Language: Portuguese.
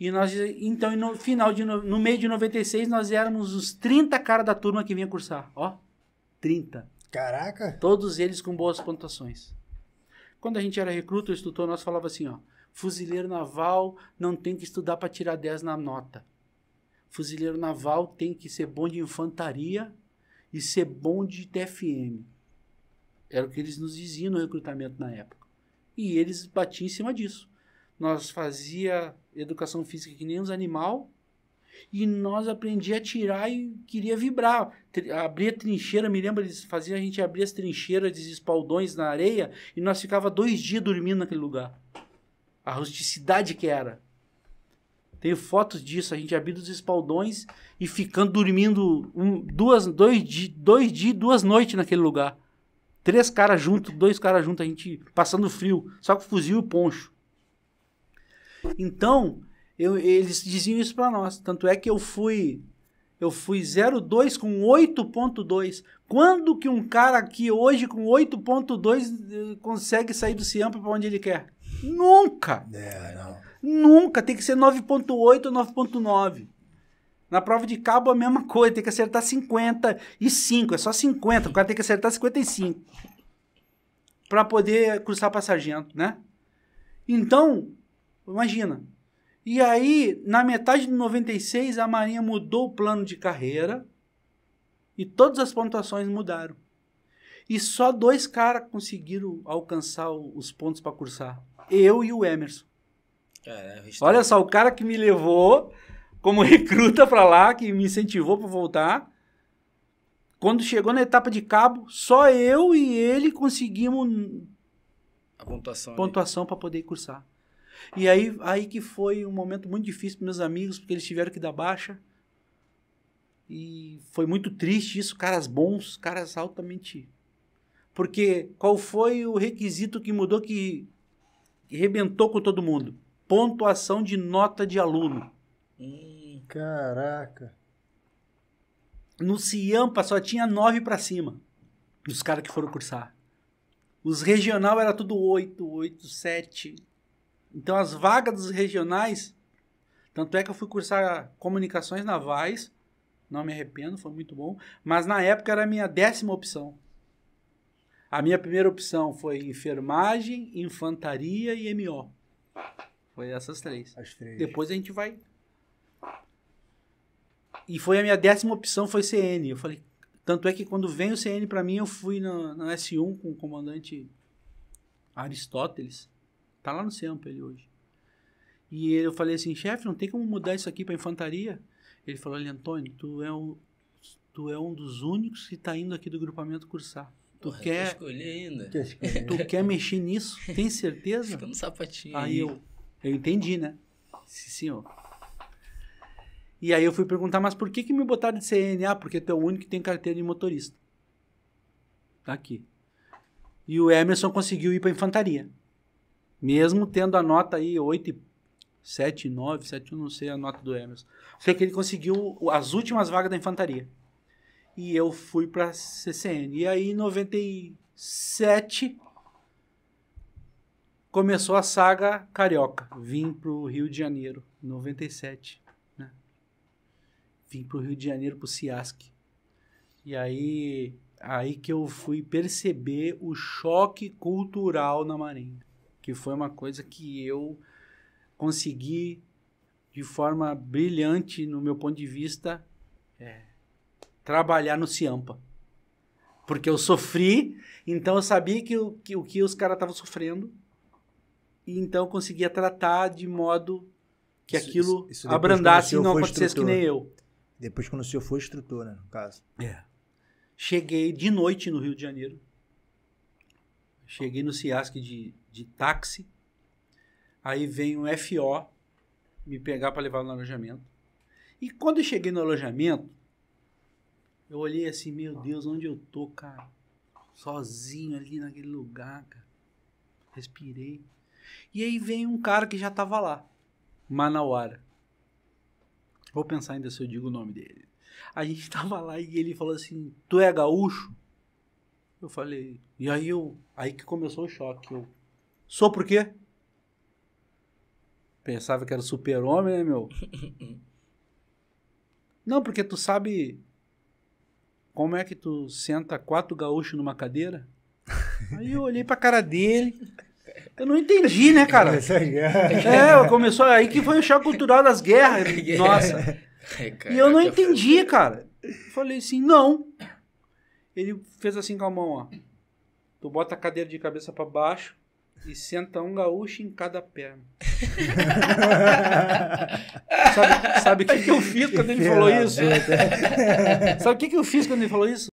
E nós, então, no final de no, meio de 96, nós éramos os 30 caras da turma que vinha cursar. Ó, 30. Caraca! Todos eles com boas pontuações. Quando a gente era recruta, o instrutor nós falava assim, ó, fuzileiro naval não tem que estudar para tirar 10 na nota. Fuzileiro naval tem que ser bom de infantaria e ser bom de TFM. Era o que eles nos diziam no recrutamento na época. E eles batiam em cima disso. Nós fazia educação física que nem os animal. E nós aprendi a tirar e queria vibrar. abria trincheira, me lembro, eles faziam a gente abrir as trincheiras, de espaldões na areia, e nós ficava dois dias dormindo naquele lugar. A rusticidade que era. Tenho fotos disso, a gente abrindo os espaldões e ficando dormindo um, duas, dois dias, dois dias, duas noites naquele lugar. Três caras juntos, dois caras juntos, a gente passando frio, só com fuzil e poncho. Então, eu, eles diziam isso para nós. Tanto é que eu fui eu fui 0,2 com 8,2. Quando que um cara aqui hoje com 8,2 eh, consegue sair do Ciampa para onde ele quer? Nunca! É, Nunca! Tem que ser 9,8 ou 9,9. Na prova de cabo a mesma coisa, tem que acertar 55, é só 50, o cara tem que acertar 55 para poder cruzar para sargento, né? Então, Imagina. E aí, na metade de 96, a Marinha mudou o plano de carreira e todas as pontuações mudaram. E só dois caras conseguiram alcançar os pontos para cursar. Eu e o Emerson. É, é Olha só, o cara que me levou como recruta para lá, que me incentivou para voltar. Quando chegou na etapa de cabo, só eu e ele conseguimos a pontuação para poder cursar. E aí, aí que foi um momento muito difícil para meus amigos, porque eles tiveram que dar baixa. E foi muito triste isso, caras bons, caras altamente. Porque qual foi o requisito que mudou que, que rebentou com todo mundo? Pontuação de nota de aluno. caraca. No Ciampa só tinha nove para cima dos caras que foram cursar. Os regional era tudo oito, oito, sete então as vagas dos regionais, tanto é que eu fui cursar comunicações navais, não me arrependo, foi muito bom, mas na época era a minha décima opção. A minha primeira opção foi enfermagem, infantaria e MO. Foi essas três. As três. Depois a gente vai. E foi a minha décima opção foi CN. Eu falei, tanto é que quando vem o CN para mim, eu fui na S1 com o comandante Aristóteles. Tá lá no SEMPA ele hoje. E eu falei assim, chefe, não tem como mudar isso aqui para infantaria? Ele falou, olha, Antônio, tu é, um, tu é um dos únicos que está indo aqui do grupamento cursar. Tu Porra, quer... ainda. Tu quer mexer nisso? Tem certeza? Fica no sapatinho. Aí eu, eu entendi, né? Sim, senhor. E aí eu fui perguntar, mas por que, que me botaram de CNA? Porque tu é o único que tem carteira de motorista. Tá aqui. E o Emerson conseguiu ir para infantaria. Mesmo tendo a nota aí 8, 7, 9, 7, eu não sei a nota do Emerson. Sei que ele conseguiu as últimas vagas da infantaria. E eu fui pra CCN. E aí em 97 começou a saga carioca. Vim pro Rio de Janeiro, 97. Né? Vim pro Rio de Janeiro, pro Ciasc. E aí, aí que eu fui perceber o choque cultural na Marinha que foi uma coisa que eu consegui de forma brilhante, no meu ponto de vista, é, trabalhar no Ciampa. Porque eu sofri, então eu sabia que o que, o que os caras estavam sofrendo, e então eu conseguia tratar de modo que isso, aquilo isso, isso abrandasse e não acontecesse que nem eu. Depois quando o senhor foi instrutor, né, no caso. É. Cheguei de noite no Rio de Janeiro. Cheguei no Ciasc de de táxi. Aí vem um FO me pegar para levar no alojamento. E quando eu cheguei no alojamento, eu olhei assim, meu Deus, onde eu tô, cara? Sozinho ali naquele lugar, cara. Respirei. E aí vem um cara que já tava lá, Manauara. Vou pensar ainda se eu digo o nome dele. A gente tava lá e ele falou assim: Tu é gaúcho? Eu falei. E aí eu, aí que começou o choque. Eu, Sou por quê? Pensava que era super-homem, né, meu? Não, porque tu sabe como é que tu senta quatro gaúchos numa cadeira? Aí eu olhei pra cara dele. Eu não entendi, né, cara? É, é começou aí que foi o choque cultural das guerras. Nossa. É, e eu não entendi, cara. Eu falei assim, não. Ele fez assim com a mão, ó. Tu bota a cadeira de cabeça para baixo, e senta um gaúcho em cada perna. sabe o que, que eu fiz quando ele falou isso? sabe o que, que eu fiz quando ele falou isso?